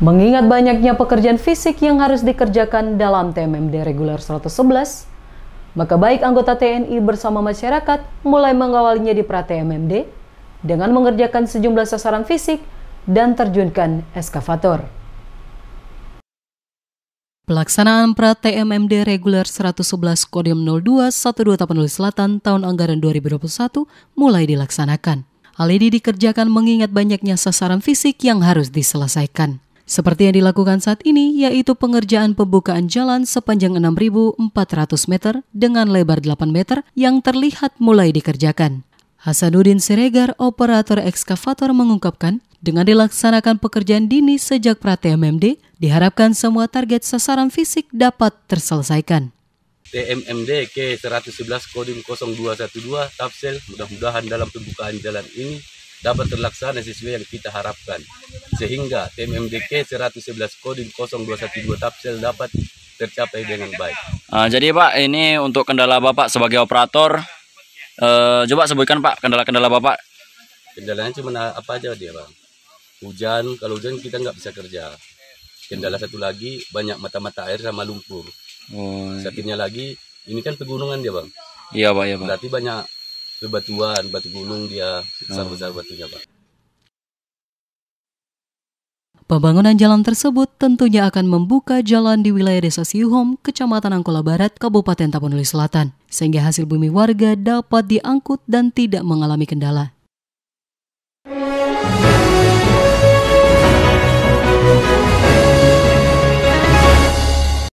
Mengingat banyaknya pekerjaan fisik yang harus dikerjakan dalam TMMD Reguler 111, maka baik anggota TNI bersama masyarakat mulai mengawalnya di pra-TMMD dengan mengerjakan sejumlah sasaran fisik dan terjunkan eskavator. Pelaksanaan pra-TMMD Reguler 111 Kodim 02 12 Selatan tahun anggaran 2021 mulai dilaksanakan. Hal ini dikerjakan mengingat banyaknya sasaran fisik yang harus diselesaikan seperti yang dilakukan saat ini, yaitu pengerjaan pembukaan jalan sepanjang 6.400 meter dengan lebar 8 meter yang terlihat mulai dikerjakan. Hasanuddin Siregar, operator ekskavator mengungkapkan, dengan dilaksanakan pekerjaan dini sejak pra-TMMD, diharapkan semua target sasaran fisik dapat terselesaikan. TMMD ke 111 Kodim 0212 Tapsel mudah-mudahan dalam pembukaan jalan ini dapat terlaksana sesuai yang kita harapkan. Sehingga TMMDK 111 Kodim 0212 Tapsel dapat tercapai dengan baik. Nah, jadi Pak, ini untuk kendala Bapak sebagai operator, uh, coba sebutkan Pak kendala-kendala Bapak. Kendalanya cuma apa aja dia Pak? Hujan, kalau hujan kita nggak bisa kerja. Kendala satu lagi, banyak mata-mata air sama lumpur. Oh, iya. Satunya lagi, ini kan pegunungan dia Bang. Iya Pak, iya Pak. Berarti banyak Bebatuan, batu gunung dia besar besar oh. batunya pak Pembangunan jalan tersebut tentunya akan membuka jalan di wilayah Desa Siuhom, Kecamatan Angkola Barat, Kabupaten Tapanuli Selatan, sehingga hasil bumi warga dapat diangkut dan tidak mengalami kendala.